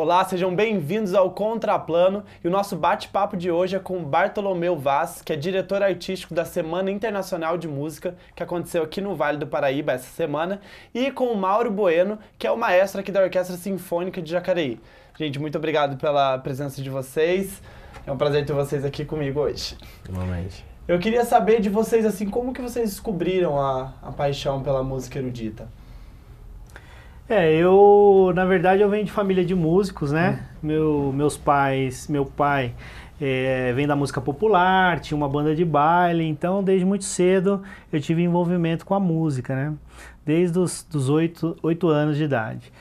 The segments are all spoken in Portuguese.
Olá, sejam bem-vindos ao Contraplano e o nosso bate-papo de hoje é com Bartolomeu Vaz, que é diretor artístico da Semana Internacional de Música, que aconteceu aqui no Vale do Paraíba essa semana, e com Mauro Bueno, que é o maestro aqui da Orquestra Sinfônica de Jacareí. Gente, muito obrigado pela presença de vocês. É um prazer ter vocês aqui comigo hoje. Normalmente. Eu queria saber de vocês, assim, como que vocês descobriram a, a paixão pela música erudita? É, eu, na verdade, eu venho de família de músicos, né? Hum. Meu, meus pais, meu pai é, vem da música popular, tinha uma banda de baile, então desde muito cedo eu tive envolvimento com a música, né? Desde os dos 8, oito anos de idade.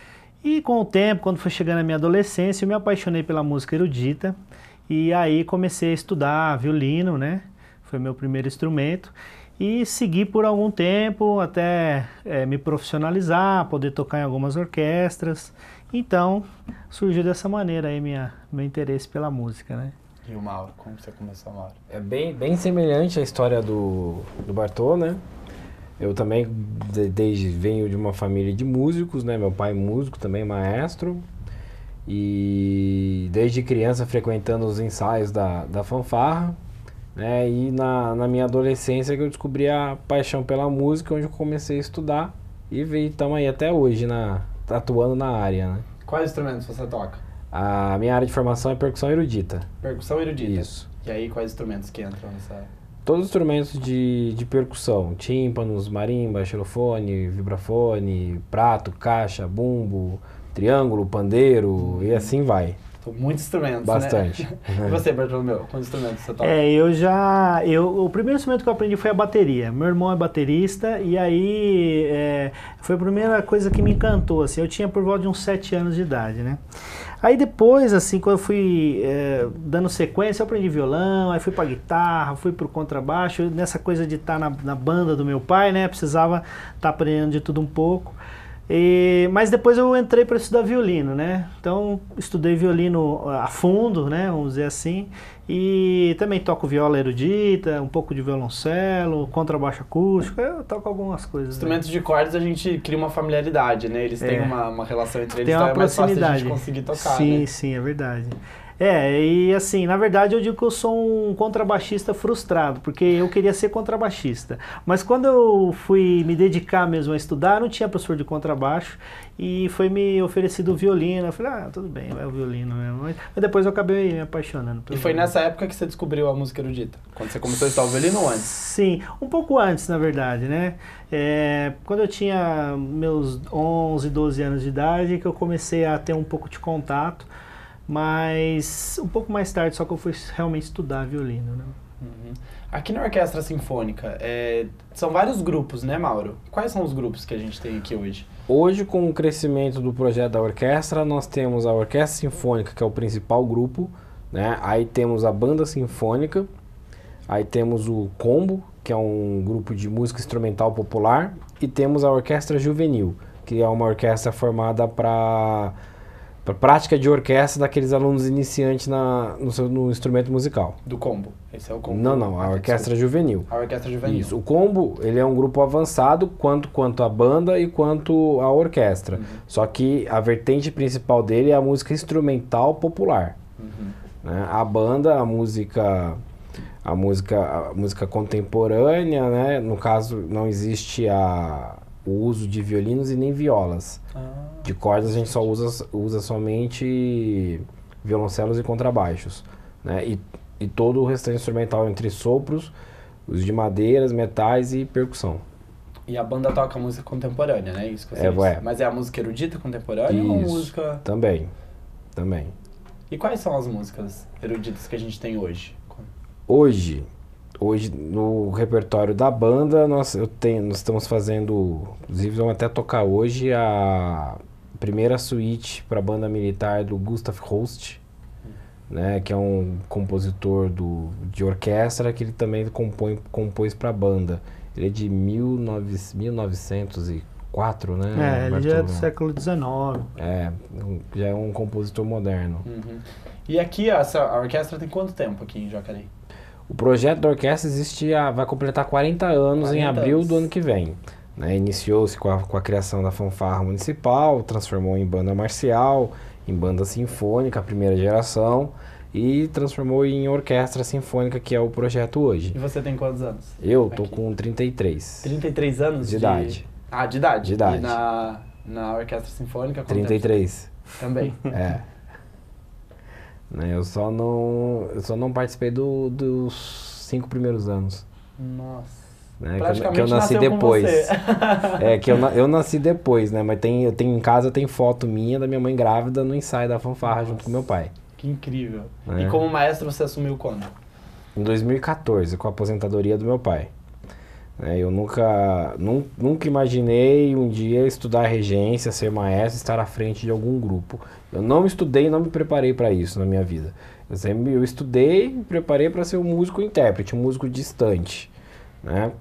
E com o tempo, quando foi chegando a minha adolescência, eu me apaixonei pela música erudita e aí comecei a estudar violino, né? Foi meu primeiro instrumento e segui por algum tempo até é, me profissionalizar, poder tocar em algumas orquestras. Então surgiu dessa maneira aí minha, meu interesse pela música, né? E o Mauro, como você começou, Mauro? É bem, bem semelhante à história do, do Bartô, né? Eu também desde venho de uma família de músicos, né? Meu pai músico também maestro e desde criança frequentando os ensaios da, da fanfarra né? E na, na minha adolescência que eu descobri a paixão pela música, onde eu comecei a estudar e estamos aí até hoje, na, atuando na área. Né? Quais instrumentos você toca? A minha área de formação é percussão erudita. Percussão erudita? Isso. E aí quais instrumentos que entram nessa... Todos os instrumentos de, de percussão, tímpanos, marimba, xilofone, vibrafone, prato, caixa, bumbo, triângulo, pandeiro uhum. e assim vai tipo, muitos instrumentos, Bastante. né? Bastante. você, Bartolomeu, quantos instrumentos você toca? É, eu já... Eu, o primeiro instrumento que eu aprendi foi a bateria. Meu irmão é baterista e aí é, foi a primeira coisa que me encantou, assim. Eu tinha por volta de uns sete anos de idade, né? Aí depois, assim, quando eu fui é, dando sequência, eu aprendi violão, aí fui pra guitarra, fui pro contrabaixo, nessa coisa de estar tá na, na, banda do meu pai, né? Precisava estar tá aprendendo de tudo um pouco. E, mas depois eu entrei para estudar violino, né? Então estudei violino eh, a fundo, né? Vamos dizer assim. E também toco viola erudita, um pouco de violoncelo, contrabaixo acústico, eu toco algumas coisas. Né? Instrumentos né? de cordas a gente cria uma familiaridade, né? Eles têm é. uma, uma, relação entre eles, Tem então uma então proximidade. é mais fácil a gente conseguir tocar. Sim, né? sim, é verdade. É, e assim, na verdade eu digo que eu sou um contrabaixista frustrado, porque eu queria ser contrabaixista. Mas quando eu fui me dedicar mesmo a estudar, não tinha professor de contrabaixo e foi me oferecido o violino. Eu falei, ah, tudo bem, vai o violino mesmo. Mas depois eu acabei me apaixonando. E foi nessa época que você descobriu a música erudita? Quando você começou a estudar o violino ou antes? Sim, um pouco antes, na verdade, né? É, quando eu tinha meus 11, 12 anos de idade, que eu comecei a ter um pouco de contato. Mas um pouco mais tarde, só que eu fui realmente estudar violino, né? Uhum. Aqui na Orquestra Sinfônica, é, são vários grupos, né, Mauro? Quais são os grupos que a gente tem aqui hoje? Hoje, com o crescimento do projeto da orquestra, nós temos a Orquestra Sinfônica, que é o principal grupo, né? Aí temos a Banda Sinfônica, aí temos o Combo, que é um grupo de música instrumental popular, e temos a Orquestra Juvenil, que é uma orquestra formada para para prática de orquestra daqueles alunos iniciantes na, no, seu, no, instrumento musical. Do combo. Esse é o combo. Não, não, a orquestra juvenil. A orquestra juvenil. Isso. O combo, ele é um grupo avançado quanto quanto a banda e quanto a orquestra. Uhum. Só que a vertente principal dele é a música instrumental popular. Uhum. Né? A banda, a música a música a música contemporânea, né? No caso não existe a o uso de violinos e nem violas. Ah. De cordas a gente só usa, usa somente violoncelos e contrabaixos. Né? E, e todo o restante instrumental entre sopros, os de madeiras, metais e percussão. E a banda toca música contemporânea, né? Isso que você é, disse. Mas é a música erudita contemporânea Isso, ou música. Também. Também. E quais são as músicas eruditas que a gente tem hoje? Hoje, hoje no repertório da banda nós, eu tenho, nós estamos fazendo, inclusive vamos até tocar hoje a primeira suíte para a banda militar do Gustav Holst, né, que é um compositor do, de orquestra que ele também compõe, compôs para a banda. Ele é de 1904, né? É, ele já é do século XIX. É, já é um compositor moderno. Uhum. E aqui, essa, a orquestra tem quanto tempo aqui em Jacareí? O projeto da orquestra existe há, vai completar 40 anos 40 em abril anos. do ano que vem. Né? Iniciou-se com, com a, criação da fanfarra municipal, transformou em banda marcial, em banda sinfônica, a primeira geração, e transformou em orquestra sinfônica, que é o projeto hoje. E você tem quantos anos? Eu tô com 33. 33 anos? De, de, idade. Ah, de idade? De idade. E na, na orquestra sinfônica? 33. Tempo? Também. É. Né? Eu, só não, eu só não participei do, dos cinco primeiros anos. Nossa. Né? Que, eu, que, eu, nasci depois. é, que eu, eu nasci depois, né? Mas tem, eu tenho, em casa tem foto minha da minha mãe grávida no ensaio da fanfarra Nossa, junto com meu pai. Que incrível. É. E como maestro você assumiu quando? Em 2014, com a aposentadoria do meu pai. Né, eu nunca, num, nunca imaginei um dia estudar regência, ser maestro, estar à frente de algum grupo. Eu não estudei, não me preparei para isso na minha vida. Eu sempre eu estudei, me preparei para ser um músico intérprete, um músico distante, né?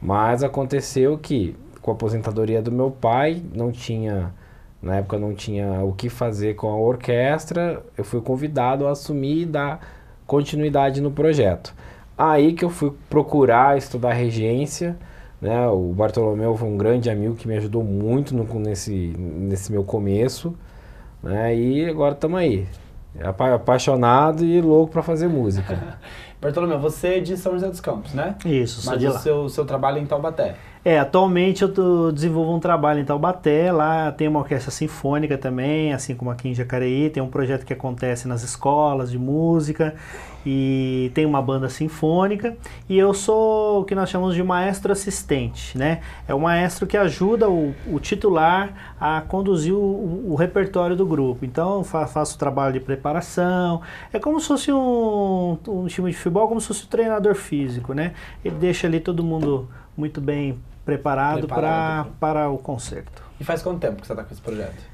Mas aconteceu que com a aposentadoria do meu pai, não tinha na época não tinha o que fazer com a orquestra, eu fui convidado a assumir e dar continuidade no projeto. Aí que eu fui procurar estudar regência, né? O Bartolomeu foi um grande amigo que me ajudou muito no, nesse, nesse meu começo, né? E agora estamos aí. apaixonado e louco para fazer música. Bartolomeu, você é de São José dos Campos, né? Isso, sou Mas de o lá. Seu, seu trabalho é em Taubaté. É, atualmente eu tô, desenvolvo um trabalho em Taubaté, lá tem uma orquestra sinfônica também, assim como aqui em Jacareí, tem um projeto que acontece nas escolas de música, e tem uma banda sinfônica e eu sou o que nós chamamos de maestro assistente, né? É o maestro que ajuda o, o titular a conduzir o, o, repertório do grupo. Então fa faço trabalho de preparação. É como se fosse um, um time de futebol, como se fosse um treinador físico, né? Ele deixa ali todo mundo muito bem preparado, preparado. Pra, para o concerto. E faz quanto tempo que você está com esse projeto?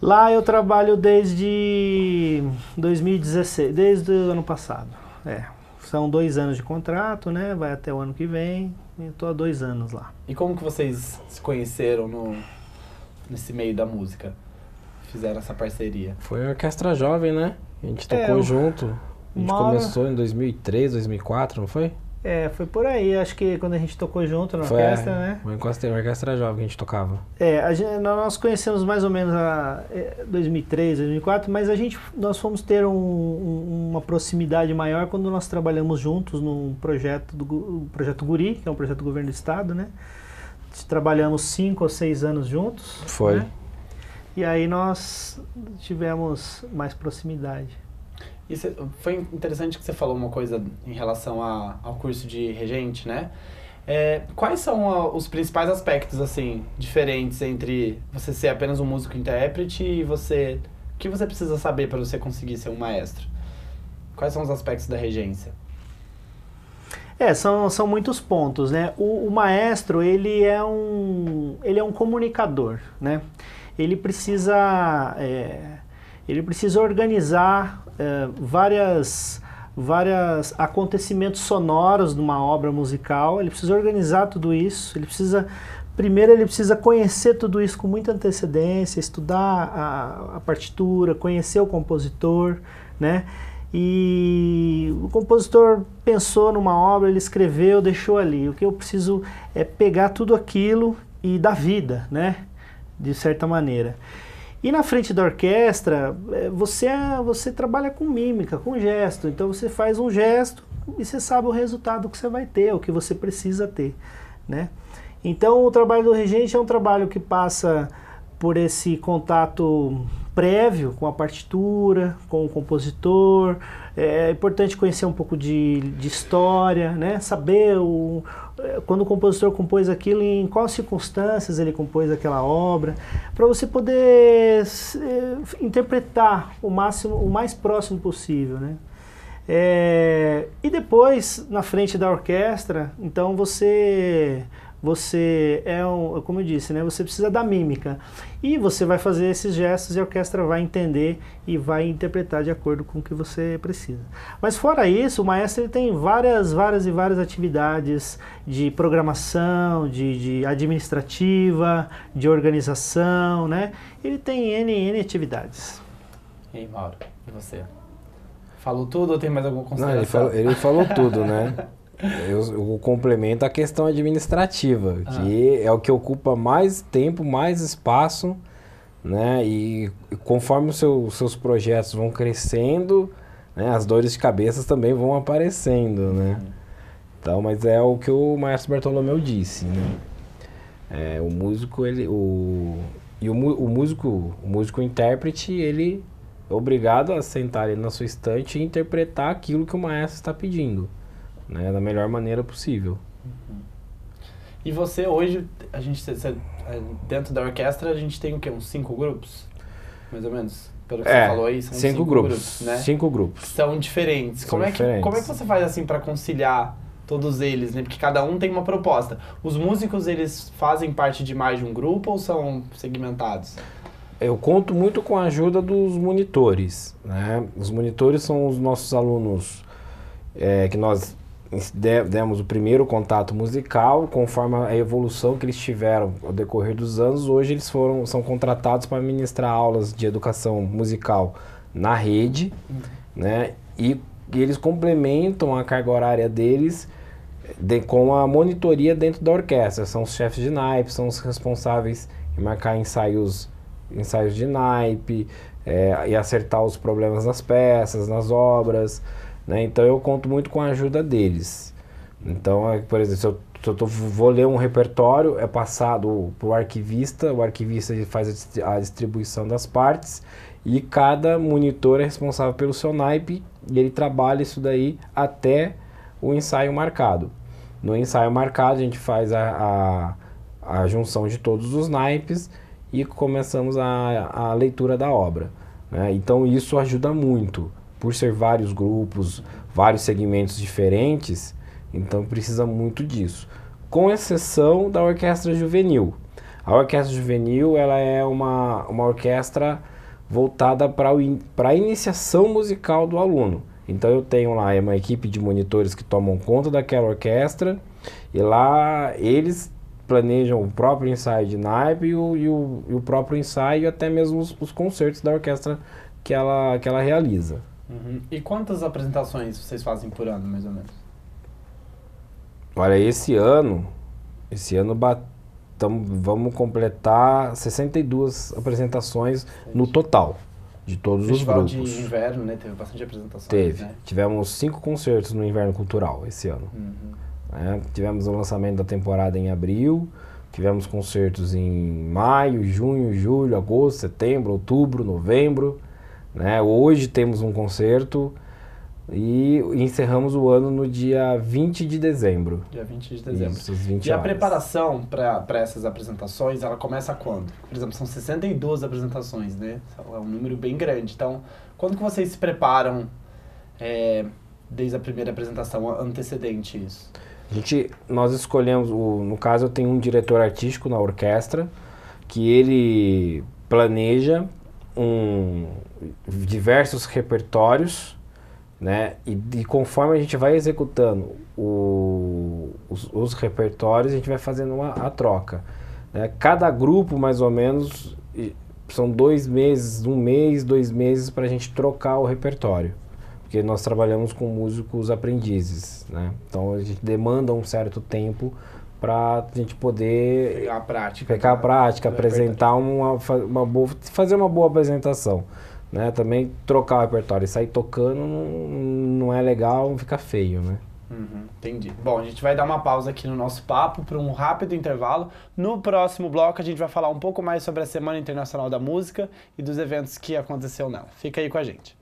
Lá eu trabalho desde 2016, desde o ano passado. É, são dois anos de contrato, né? Vai até o ano que vem. Estou há dois anos lá. E como que vocês se conheceram no, nesse meio da música? Fizeram essa parceria? Foi a Orquestra Jovem, né? A gente tocou é, junto. A gente hora... começou em 2003, 2004, não foi? É, foi por aí. Acho que quando a gente tocou junto na foi, orquestra, é. né? Uma orquestra, orquestra jovem que a gente tocava. É, gente, nós conhecemos mais ou menos a 2003, 2004, mas a gente, nós fomos ter um, um, uma proximidade maior quando nós trabalhamos juntos num projeto do um projeto Guri, que é um projeto do governo do estado, né? Trabalhamos cinco ou seis anos juntos. Foi. Né? E aí nós tivemos mais proximidade foi interessante que você falou uma coisa em relação a, ao curso de regente, né? É, quais são a, os principais aspectos, assim, diferentes entre você ser apenas um músico-intérprete e você... O que você precisa saber para você conseguir ser um maestro? Quais são os aspectos da regência? É, são, são muitos pontos, né? O, o maestro, ele é um, ele é um comunicador, né? Ele precisa... É ele precisa organizar é, várias vários acontecimentos sonoros de uma obra musical, ele precisa organizar tudo isso, ele precisa primeiro ele precisa conhecer tudo isso com muita antecedência, estudar a, a partitura, conhecer o compositor, né? E o compositor pensou numa obra, ele escreveu, deixou ali. O que eu preciso é pegar tudo aquilo e dar vida, né? De certa maneira. E na frente da orquestra, é, você, você trabalha com mímica, com gesto. Então você faz um gesto e você sabe o resultado que você vai ter, o que você precisa ter, né? Então o trabalho do regente é um trabalho que passa por esse contato prévio com a partitura, com o compositor. É, é importante conhecer um pouco de, de história, né? Saber o, é, quando o compositor compôs aquilo, em quais circunstâncias ele compôs aquela obra, para você poder é, interpretar o máximo, o mais próximo possível, né? É, e depois, na frente da orquestra, então você você é um, como eu disse, né, você precisa da mímica. E você vai fazer esses gestos e a orquestra vai entender e vai interpretar de acordo com o que você precisa. Mas fora isso, o maestro tem várias, várias e várias atividades de programação, de, de administrativa, de organização, né? Ele tem N, N atividades. E aí, Mauro, e você? Falou tudo ou tem mais alguma consideração? Não, ele falou, ele falou tudo, né? Eu, eu complemento a questão administrativa, ah. que é o que ocupa mais tempo, mais espaço, né? E conforme os seu, seus projetos vão crescendo, né? as dores de cabeça também vão aparecendo, né? Então, mas é o que o Maestro Bartolomeu disse, né? É, o músico, ele... O, e o, o músico, o músico intérprete, ele é obrigado a sentar ali na sua estante e interpretar aquilo que o maestro está pedindo né, da melhor maneira possível. Uhum. E você hoje, a gente é, dentro da orquestra a gente tem o quê? Uns cinco grupos, mais ou menos. Pelo que é, você falou aí, são cinco, cinco grupos, grupos, né? Cinco grupos. São diferentes. São como é que como é que você faz assim para conciliar todos eles, né? Porque cada um tem uma proposta. Os músicos eles fazem parte de mais de um grupo ou são segmentados? Eu conto muito com a ajuda dos monitores, né? Os monitores são os nossos alunos é, que nós demos o primeiro contato musical, conforme a evolução que eles tiveram ao decorrer dos anos, hoje eles foram são contratados para ministrar aulas de educação musical na rede, uhum. né? E, e eles complementam a carga horária deles de, com a monitoria dentro da orquestra. São os chefes de naipe, são os responsáveis em marcar ensaios, ensaios de naipe é, e acertar os problemas nas peças, nas obras. Né? Então eu conto muito com a ajuda deles. Então, é, por exemplo, se eu, se eu vou ler um repertório, é passado para o arquivista, o arquivista faz a distribuição das partes e cada monitor é responsável pelo seu naipe e ele trabalha isso daí até o ensaio marcado. No ensaio marcado, a gente faz a, a, a junção de todos os naipes e começamos a, a leitura da obra. Né? Então, isso ajuda muito por ser vários grupos, vários segmentos diferentes, então precisa muito disso. Com exceção da orquestra juvenil. A orquestra juvenil ela é uma, uma orquestra voltada para a iniciação musical do aluno. Então eu tenho lá é uma equipe de monitores que tomam conta daquela orquestra e lá eles planejam o próprio ensaio de naipe e o, e o, e o próprio ensaio e até mesmo os, os concertos da orquestra que ela, que ela realiza. Uhum. E quantas apresentações vocês fazem por ano, mais ou menos? Olha, esse ano, esse ano batam, vamos completar 62 apresentações Entendi. no total, de todos Festival os grupos. de inverno, né? Teve bastante apresentações, Teve. Né? Tivemos cinco concertos no Inverno Cultural esse ano. Uhum. É, tivemos o lançamento da temporada em abril, tivemos concertos em maio, junho, julho, agosto, setembro, outubro, novembro. Né? Hoje temos um concerto e encerramos o ano no dia 20 de dezembro. Dia 20 de dezembro. Isso, 20 e horas. a preparação para essas apresentações, ela começa quando? Por exemplo, são 62 apresentações, né? É um número bem grande. Então, quando que vocês se preparam é, desde a primeira apresentação antecedente isso? A gente, nós escolhemos, o, no caso eu tenho um diretor artístico na orquestra, que ele planeja um, diversos repertórios, né? E, e, conforme a gente vai executando o, os, os, repertórios, a gente vai fazendo uma, a troca. Né? Cada grupo, mais ou menos, são dois meses, um mês, dois meses para a gente trocar o repertório. Porque nós trabalhamos com músicos aprendizes, né? Então a gente demanda um certo tempo para a gente poder pegar a prática, pegar a né? prática é apresentar uma, uma boa, fazer uma boa apresentação. Né? Também trocar o repertório e sair tocando não, não é legal, fica feio, né? Uhum, entendi. Bom, a gente vai dar uma pausa aqui no nosso papo para um rápido intervalo. No próximo bloco, a gente vai falar um pouco mais sobre a Semana Internacional da Música e dos eventos que aconteceu nela. Fica aí com a gente.